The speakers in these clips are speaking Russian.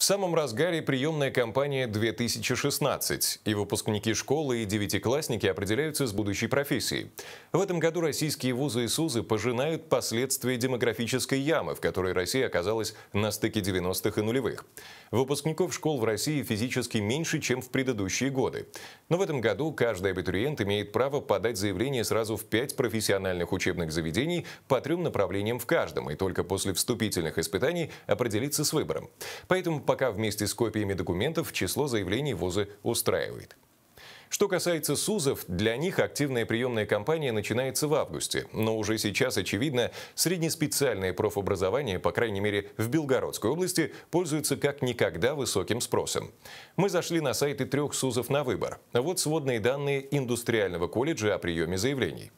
В самом разгаре приемная кампания 2016, и выпускники школы и девятиклассники определяются с будущей профессией. В этом году российские вузы и СУЗы пожинают последствия демографической ямы, в которой Россия оказалась на стыке 90-х и нулевых. Выпускников школ в России физически меньше, чем в предыдущие годы. Но в этом году каждый абитуриент имеет право подать заявление сразу в пять профессиональных учебных заведений по трем направлениям в каждом, и только после вступительных испытаний определиться с выбором. Поэтому пока вместе с копиями документов число заявлений вузы устраивает. Что касается СУЗов, для них активная приемная кампания начинается в августе. Но уже сейчас, очевидно, среднеспециальное профобразование, по крайней мере в Белгородской области, пользуется как никогда высоким спросом. Мы зашли на сайты трех СУЗов на выбор. Вот сводные данные индустриального колледжа о приеме заявлений.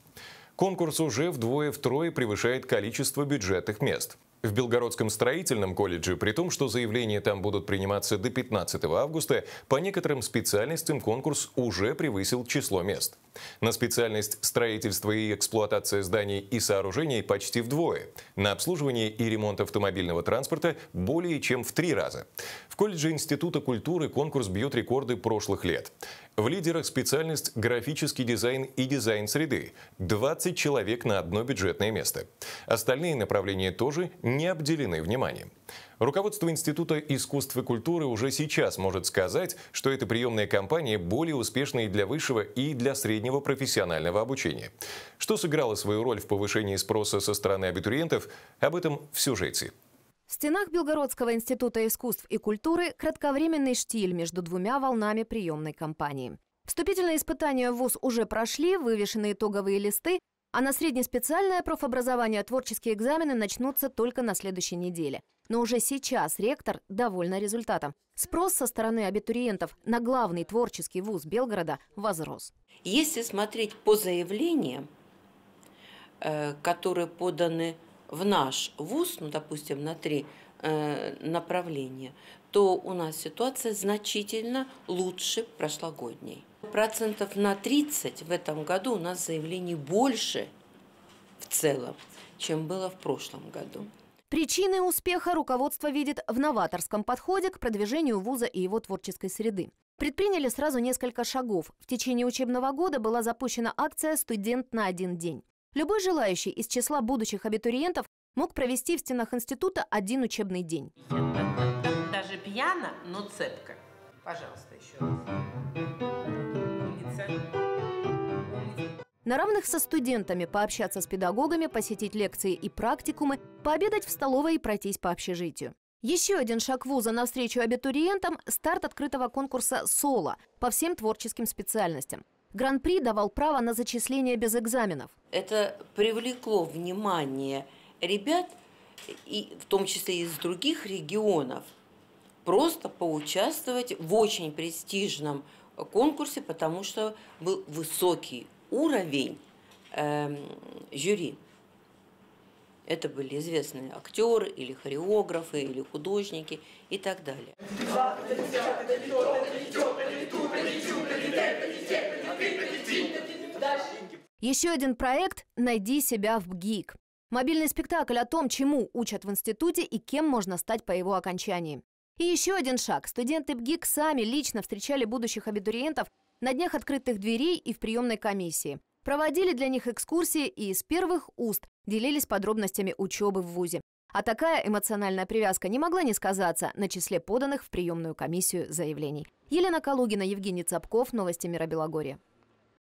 Конкурс уже вдвое-втрое превышает количество бюджетных мест в Белгородском строительном колледже, при том, что заявления там будут приниматься до 15 августа, по некоторым специальностям конкурс уже превысил число мест. На специальность строительство и эксплуатация зданий и сооружений почти вдвое, на обслуживание и ремонт автомобильного транспорта более чем в три раза. В колледже Института культуры конкурс бьет рекорды прошлых лет. В лидерах специальность графический дизайн и дизайн среды. 20 человек на одно бюджетное место. Остальные направления тоже не обделены вниманием. Руководство Института искусств и культуры уже сейчас может сказать, что эта приемная кампания более успешна и для высшего, и для среднего профессионального обучения. Что сыграло свою роль в повышении спроса со стороны абитуриентов, об этом в сюжете. В стенах Белгородского института искусств и культуры кратковременный штиль между двумя волнами приемной кампании. Вступительные испытания в ВУЗ уже прошли, вывешены итоговые листы, а на среднеспециальное профобразование творческие экзамены начнутся только на следующей неделе. Но уже сейчас ректор довольна результатом. Спрос со стороны абитуриентов на главный творческий вуз Белгорода возрос. Если смотреть по заявлениям, э, которые поданы в наш вуз, ну, допустим, на три э, направления, то у нас ситуация значительно лучше прошлогодней процентов на 30 в этом году у нас заявлений больше в целом, чем было в прошлом году. Причины успеха руководство видит в новаторском подходе к продвижению вуза и его творческой среды. Предприняли сразу несколько шагов. В течение учебного года была запущена акция «Студент на один день». Любой желающий из числа будущих абитуриентов мог провести в стенах института один учебный день. Даже пьяно, но цепко. Пожалуйста, еще раз. На равных со студентами пообщаться с педагогами, посетить лекции и практикумы, пообедать в столовой и пройтись по общежитию. Еще один шаг вуза навстречу абитуриентам – старт открытого конкурса «Соло» по всем творческим специальностям. Гран-при давал право на зачисление без экзаменов. Это привлекло внимание ребят, и в том числе из других регионов, просто поучаствовать в очень престижном конкурсе, потому что был высокий уровень э, жюри. Это были известные актеры или хореографы, или художники и так далее. Еще один проект «Найди себя в БГИК». Мобильный спектакль о том, чему учат в институте и кем можно стать по его окончании. И еще один шаг. Студенты БГИК сами лично встречали будущих абитуриентов на днях открытых дверей и в приемной комиссии. Проводили для них экскурсии и из первых уст делились подробностями учебы в ВУЗе. А такая эмоциональная привязка не могла не сказаться на числе поданных в приемную комиссию заявлений. Елена Калугина, Евгений Цапков, Новости Мира Белогорья.